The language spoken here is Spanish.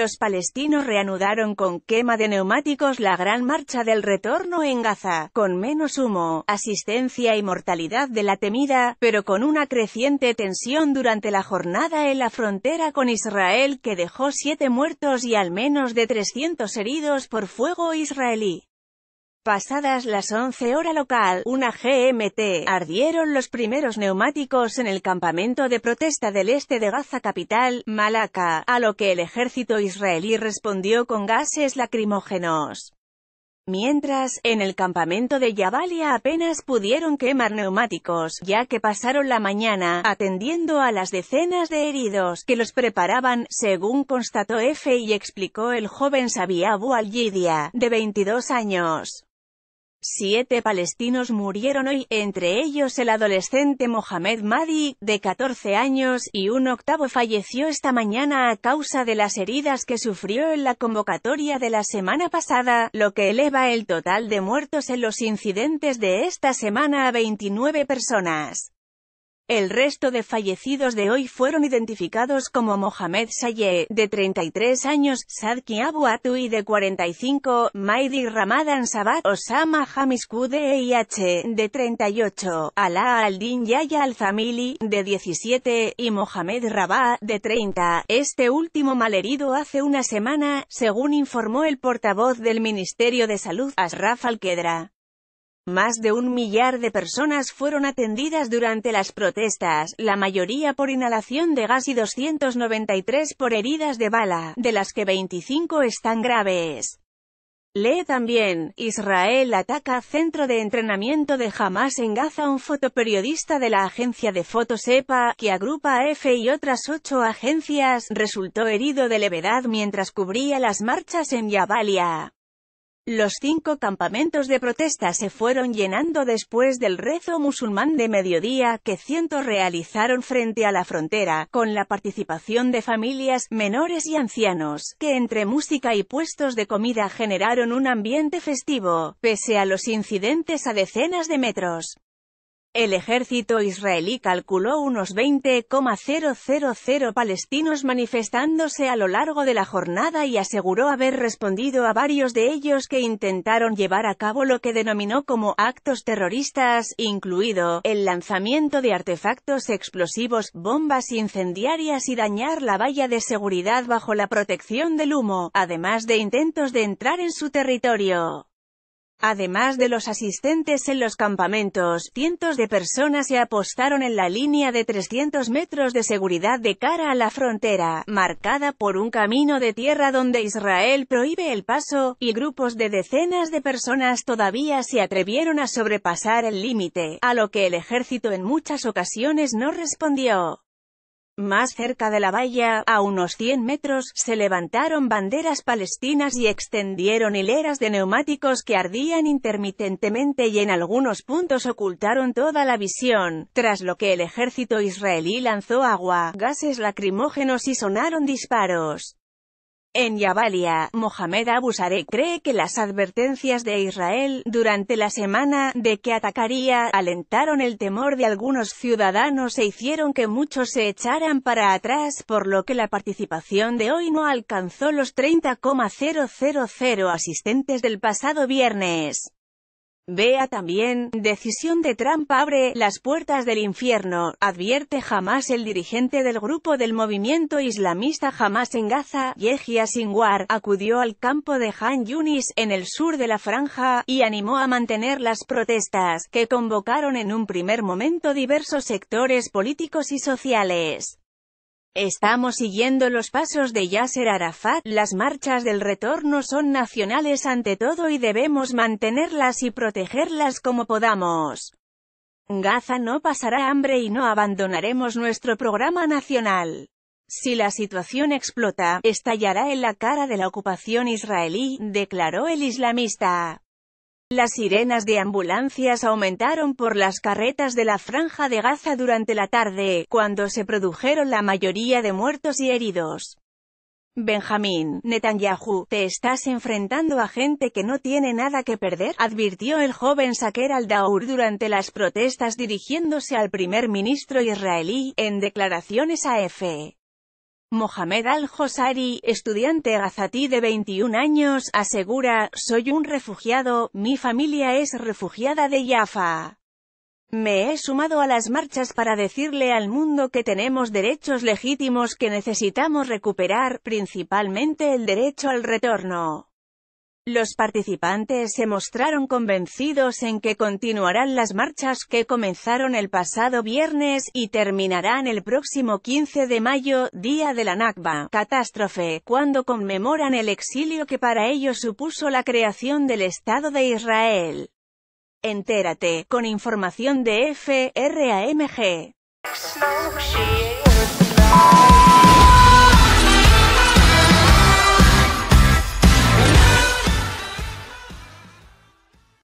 los palestinos reanudaron con quema de neumáticos la gran marcha del retorno en Gaza, con menos humo, asistencia y mortalidad de la temida, pero con una creciente tensión durante la jornada en la frontera con Israel que dejó siete muertos y al menos de 300 heridos por fuego israelí. Pasadas las 11 hora local, una GMT, ardieron los primeros neumáticos en el campamento de protesta del este de Gaza capital, Malaca, a lo que el ejército israelí respondió con gases lacrimógenos. Mientras, en el campamento de Yabalia apenas pudieron quemar neumáticos, ya que pasaron la mañana, atendiendo a las decenas de heridos que los preparaban, según constató F y explicó el joven Abu al de 22 años. Siete palestinos murieron hoy, entre ellos el adolescente Mohamed Madi, de 14 años, y un octavo falleció esta mañana a causa de las heridas que sufrió en la convocatoria de la semana pasada, lo que eleva el total de muertos en los incidentes de esta semana a 29 personas. El resto de fallecidos de hoy fueron identificados como Mohamed Sayeh, de 33 años, Sadki Abu Atui, de 45, Maidi Ramadan Sabat, Osama Hamisku de de 38, Alaa al-Din Yaya al famili de 17, y Mohamed Rabah, de 30. Este último malherido hace una semana, según informó el portavoz del Ministerio de Salud, Asraf al más de un millar de personas fueron atendidas durante las protestas, la mayoría por inhalación de gas y 293 por heridas de bala, de las que 25 están graves. Lee también, Israel ataca centro de entrenamiento de Hamas en Gaza Un fotoperiodista de la agencia de fotos EPA, que agrupa a EFE y otras ocho agencias, resultó herido de levedad mientras cubría las marchas en Yabalia. Los cinco campamentos de protesta se fueron llenando después del rezo musulmán de mediodía que cientos realizaron frente a la frontera, con la participación de familias, menores y ancianos, que entre música y puestos de comida generaron un ambiente festivo, pese a los incidentes a decenas de metros. El ejército israelí calculó unos 20,000 palestinos manifestándose a lo largo de la jornada y aseguró haber respondido a varios de ellos que intentaron llevar a cabo lo que denominó como actos terroristas, incluido el lanzamiento de artefactos explosivos, bombas incendiarias y dañar la valla de seguridad bajo la protección del humo, además de intentos de entrar en su territorio. Además de los asistentes en los campamentos, cientos de personas se apostaron en la línea de 300 metros de seguridad de cara a la frontera, marcada por un camino de tierra donde Israel prohíbe el paso, y grupos de decenas de personas todavía se atrevieron a sobrepasar el límite, a lo que el ejército en muchas ocasiones no respondió. Más cerca de la valla, a unos 100 metros, se levantaron banderas palestinas y extendieron hileras de neumáticos que ardían intermitentemente y en algunos puntos ocultaron toda la visión, tras lo que el ejército israelí lanzó agua, gases lacrimógenos y sonaron disparos. En Yabalia, Mohamed Abu cree que las advertencias de Israel, durante la semana, de que atacaría, alentaron el temor de algunos ciudadanos e hicieron que muchos se echaran para atrás, por lo que la participación de hoy no alcanzó los 30,000 asistentes del pasado viernes. Vea también, decisión de Trump abre las puertas del infierno, advierte jamás el dirigente del grupo del movimiento islamista jamás en Gaza, Yehia Sinwar, acudió al campo de Han Yunis, en el sur de la franja, y animó a mantener las protestas, que convocaron en un primer momento diversos sectores políticos y sociales. Estamos siguiendo los pasos de Yasser Arafat, las marchas del retorno son nacionales ante todo y debemos mantenerlas y protegerlas como podamos. Gaza no pasará hambre y no abandonaremos nuestro programa nacional. Si la situación explota, estallará en la cara de la ocupación israelí, declaró el islamista. Las sirenas de ambulancias aumentaron por las carretas de la franja de Gaza durante la tarde, cuando se produjeron la mayoría de muertos y heridos. Benjamín Netanyahu, te estás enfrentando a gente que no tiene nada que perder, advirtió el joven Saker al-Daur durante las protestas dirigiéndose al primer ministro israelí, en declaraciones a EFE. Mohamed Al-Josari, estudiante gazatí de 21 años, asegura, soy un refugiado, mi familia es refugiada de Jaffa. Me he sumado a las marchas para decirle al mundo que tenemos derechos legítimos que necesitamos recuperar, principalmente el derecho al retorno. Los participantes se mostraron convencidos en que continuarán las marchas que comenzaron el pasado viernes y terminarán el próximo 15 de mayo, día de la Nakba, catástrofe, cuando conmemoran el exilio que para ellos supuso la creación del Estado de Israel. Entérate, con información de FRAMG.